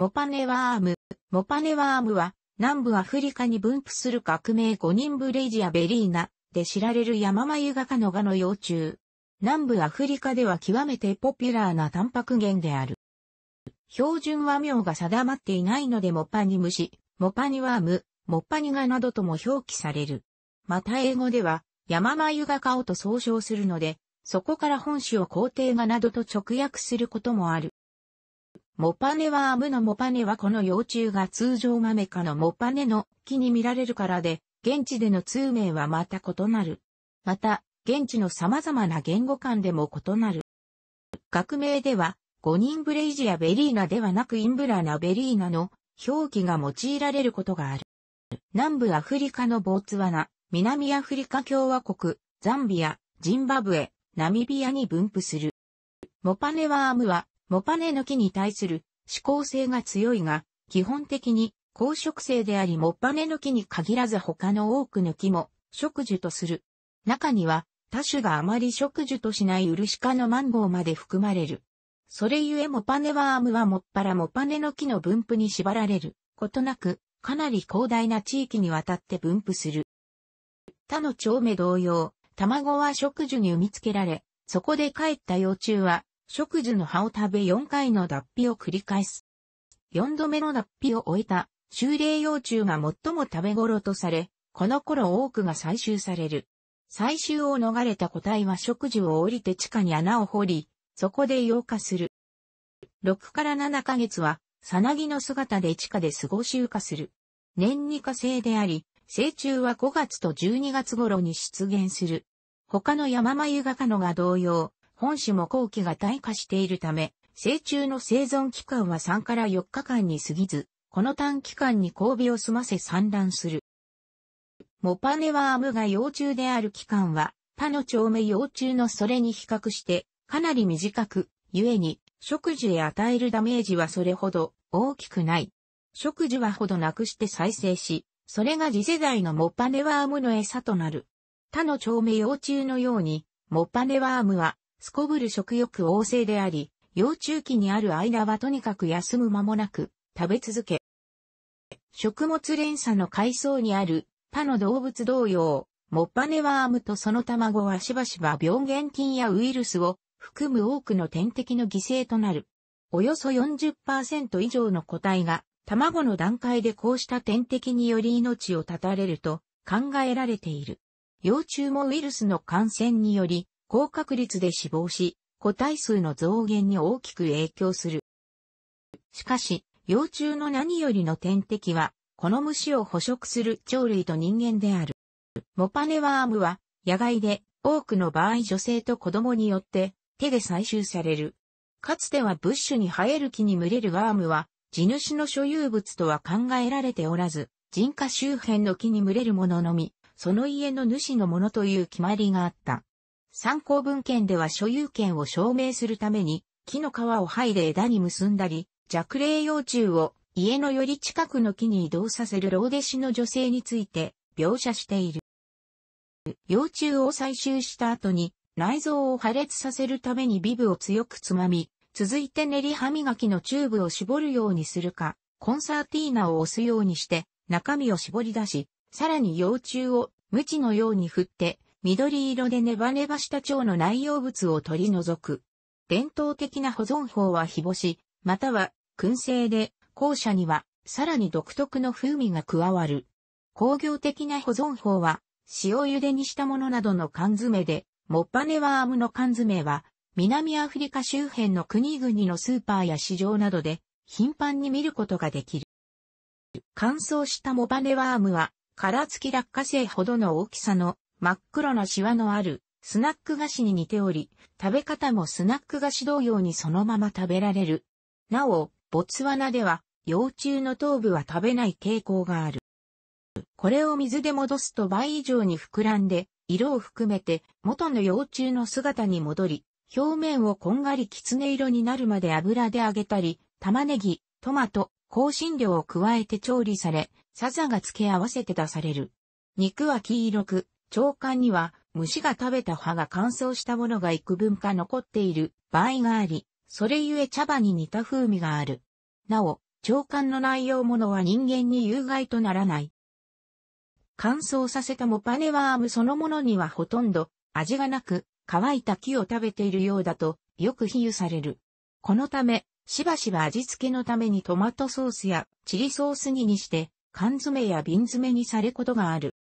モパネワーム。モパネワームは、南部アフリカに分布する革命5人ブレイジアベリーナで知られるヤママユガ科のガの幼虫。南部アフリカでは極めてポピュラーなタンパク源である。標準和名が定まっていないのでモパニ虫、モパニワーム、モパニガなどとも表記される。また英語では、ヤママユガカオと総称するので、そこから本種を皇帝がなどと直訳することもある。モパネはアムのモパネはこの幼虫が通常マメ科のモパネの木に見られるからで、現地での通名はまた異なる。また、現地の様々な言語間でも異なる。学名では、五人ブレイジやベリーナではなくインブラナベリーナの表記が用いられることがある。南部アフリカのボーツワナ、南アフリカ共和国、ザンビア、ジンバブエ、ナミビアに分布する。モパネワームはモパネの木に対する指向性が強いが、基本的に高職性でありモパネの木に限らず他の多くの木も植樹とする。中には多種があまり植樹としないウルシカのマンゴーまで含まれる。それゆえモパネワームはもっぱらモパネの木の分布に縛られることなく、かなり広大な地域にわたって分布する。他の蝶目同様、卵は植樹に産み付けられ、そこで帰った幼虫は植樹の葉を食べ4回の脱皮を繰り返す。4度目の脱皮を終えた、修霊幼虫が最も食べ頃とされ、この頃多くが採集される。採集を逃れた個体は植樹を降りて地下に穴を掘り、そこで溶化する。6から7ヶ月は、さなぎの姿で地下で過ごし羽化する。年に化生であり、成虫は5月と12月頃に出現する。他の山マユガカのが同様、本種も後期が退化しているため、成虫の生存期間は3から4日間に過ぎず、この短期間に交尾を済ませ産卵する。モパネワームが幼虫である期間は、他の蝶目幼虫のそれに比較して、かなり短く、故に、食樹へ与えるダメージはそれほど大きくない。食樹はほどなくして再生し、それが次世代のモパネワームの餌となる。他の蝶目幼虫のように、モパネワームはすこぶる食欲旺盛であり、幼虫期にある間はとにかく休む間もなく食べ続け、食物連鎖の階層にある他の動物同様、モッパネワームとその卵はしばしば病原菌やウイルスを含む多くの天敵の犠牲となる。およそ40%以上の個体が卵の段階でこうした天敵により命を絶たれると考えられている。幼虫もウイルスの感染により高確率で死亡し、個体数の増減に大きく影響する。しかし、幼虫の何よりの天敵は、この虫を捕食する鳥類と人間である。モパネワームは、野外で多くの場合女性と子供によって手で採集される。かつてはブッシュに生える木に群れるワームは、地主の所有物とは考えられておらず、人家周辺の木に群れるもののみ、その家の主のものという決まりがあった。参考文献では所有権を証明するために、木の皮を剥いで枝に結んだり、弱霊幼虫を家のより近くの木に移動させる老弟子の女性について描写している。幼虫を採集した後に内臓を破裂させるためにビブを強くつまみ、続いて練り歯磨きのチューブを絞るようにするか、コンサーティーナを押すようにして中身を絞り出し、さらに幼虫を無知のように振って緑色でネバネバした腸の内容物を取り除く。伝統的な保存法は日干し、または燻製で、後者にはさらに独特の風味が加わる。工業的な保存法は、塩茹でにしたものなどの缶詰で、モッパネワームの缶詰は、南アフリカ周辺の国々のスーパーや市場などで、頻繁に見ることができる。乾燥したモバネワームは、殻付き落花生ほどの大きさの真っ黒なシワのある、スナック菓子に似ており、食べ方もスナック菓子同様にそのまま食べられる。なお、ボツワナでは、幼虫の頭部は食べない傾向がある。これを水で戻すと倍以上に膨らんで、色を含めて元の幼虫の姿に戻り、表面をこんがりきつね色になるまで油で揚げたり、玉ねぎ、トマト、香辛料を加えて調理され、サザが付け合わせて出される。肉は黄色く、長官には虫が食べた葉が乾燥したものが幾分か残っている場合があり、それゆえ茶葉に似た風味がある。なお、長官の内容ものは人間に有害とならない。乾燥させたモパネワームそのものにはほとんど味がなく乾いた木を食べているようだとよく比喩される。このため、しばしば味付けのためにトマトソースやチリソース煮にして缶詰や瓶詰にされことがある。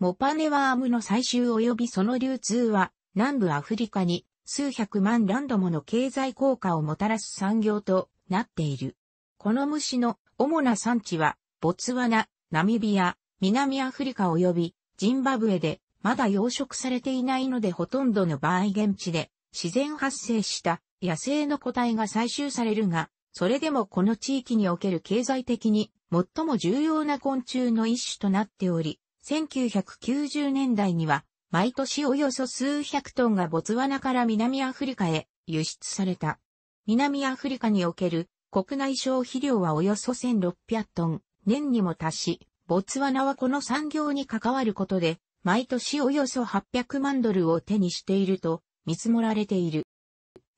モパネワームの採集及びその流通は、南部アフリカに数百万ランドもの経済効果をもたらす産業となっている。この虫の主な産地は、ボツワナ、ナミビア、南アフリカ及びジンバブエで、まだ養殖されていないのでほとんどの場合現地で自然発生した野生の個体が採集されるが、それでもこの地域における経済的に最も重要な昆虫の一種となっており、1990年代には、毎年およそ数百トンがボツワナから南アフリカへ輸出された。南アフリカにおける国内消費量はおよそ1600トン、年にも達し、ボツワナはこの産業に関わることで、毎年およそ800万ドルを手にしていると見積もられている。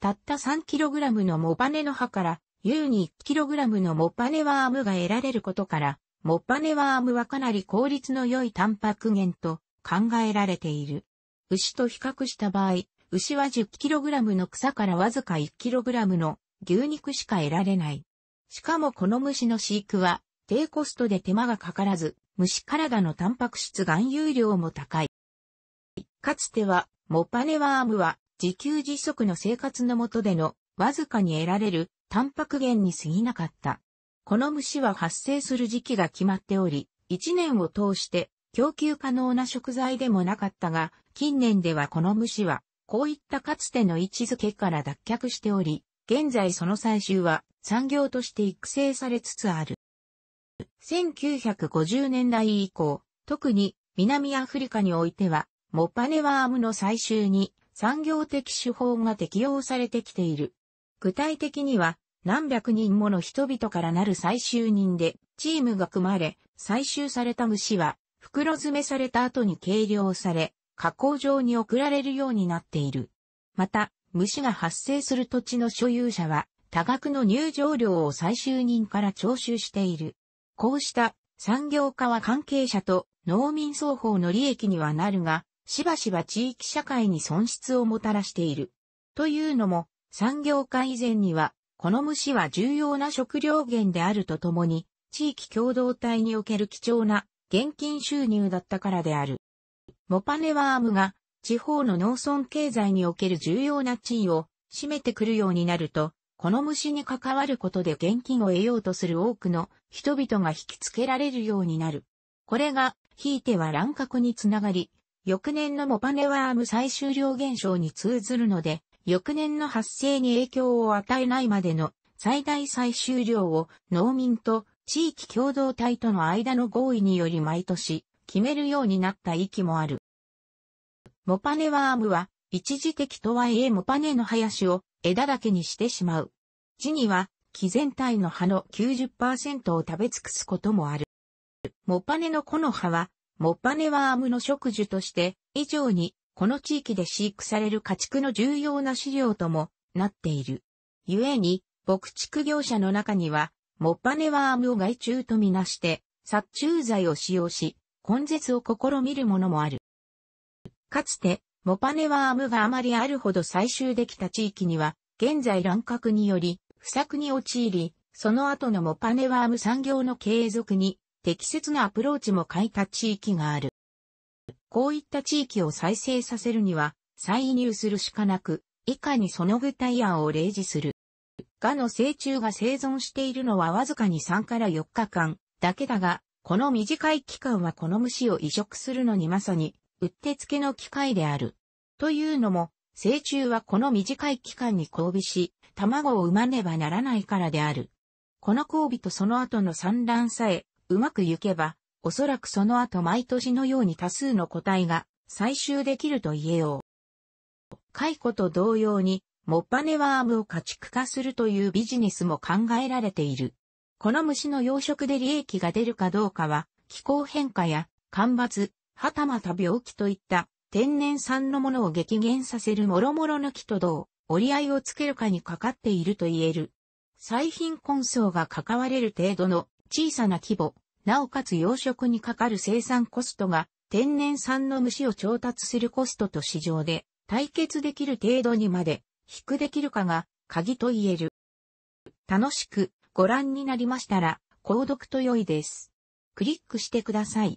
たった 3kg のモバネの葉から、優に 1kg のモバネワームが得られることから、モッパネワームはかなり効率の良いタンパク源と考えられている。牛と比較した場合、牛は 10kg の草からわずか 1kg の牛肉しか得られない。しかもこの虫の飼育は低コストで手間がかからず、虫体のタンパク質含有量も高い。かつては、モパネワームは自給自足の生活の下でのわずかに得られるタンパク源に過ぎなかった。この虫は発生する時期が決まっており、一年を通して供給可能な食材でもなかったが、近年ではこの虫は、こういったかつての位置づけから脱却しており、現在その採集は産業として育成されつつある。1950年代以降、特に南アフリカにおいては、モパネワームの採集に産業的手法が適用されてきている。具体的には、何百人もの人々からなる最終人で、チームが組まれ、採集された虫は、袋詰めされた後に計量され、加工場に送られるようになっている。また、虫が発生する土地の所有者は、多額の入場料を最終人から徴収している。こうした産業化は関係者と農民双方の利益にはなるが、しばしば地域社会に損失をもたらしている。というのも、産業化以前にはこの虫は重要な食料源であるとともに、地域共同体における貴重な現金収入だったからである。モパネワームが地方の農村経済における重要な地位を占めてくるようになると、この虫に関わることで現金を得ようとする多くの人々が引きつけられるようになる。これが、ひいては乱獲につながり、翌年のモパネワーム最終量減少に通ずるので、翌年の発生に影響を与えないまでの最大最終量を農民と地域共同体との間の合意により毎年決めるようになった気もある。モパネワームは一時的とはいえモパネの林を枝だけにしてしまう。地には木全体の葉の90%を食べ尽くすこともある。モパネの木の葉はモパネワームの植樹として以上にこの地域で飼育される家畜の重要な飼料ともなっている。故に、牧畜業者の中には、モッパネワームを害虫とみなして、殺虫剤を使用し、根絶を試みるものもある。かつて、モパネワームがあまりあるほど採集できた地域には、現在乱獲により、不作に陥り、その後のモパネワーム産業の継続に適切なアプローチも欠いた地域がある。こういった地域を再生させるには、再移入するしかなく、以下にその具体案を例示する。がの成虫が生存しているのはわずかに3から4日間だけだが、この短い期間はこの虫を移植するのにまさに、うってつけの機会である。というのも、成虫はこの短い期間に交尾し、卵を産まねばならないからである。この交尾とその後の産卵さえ、うまくいけば、おそらくその後毎年のように多数の個体が採集できると言えよう。雇と同様に、モッパネワームを家畜化するというビジネスも考えられている。この虫の養殖で利益が出るかどうかは、気候変化や干ばつ、はたまた病気といった天然産のものを激減させる諸々の木とどう折り合いをつけるかにかかっていると言える。最貧困層が関われる程度の小さな規模、なおかつ養殖にかかる生産コストが天然産の虫を調達するコストと市場で対決できる程度にまで低くできるかが鍵と言える。楽しくご覧になりましたら購読と良いです。クリックしてください。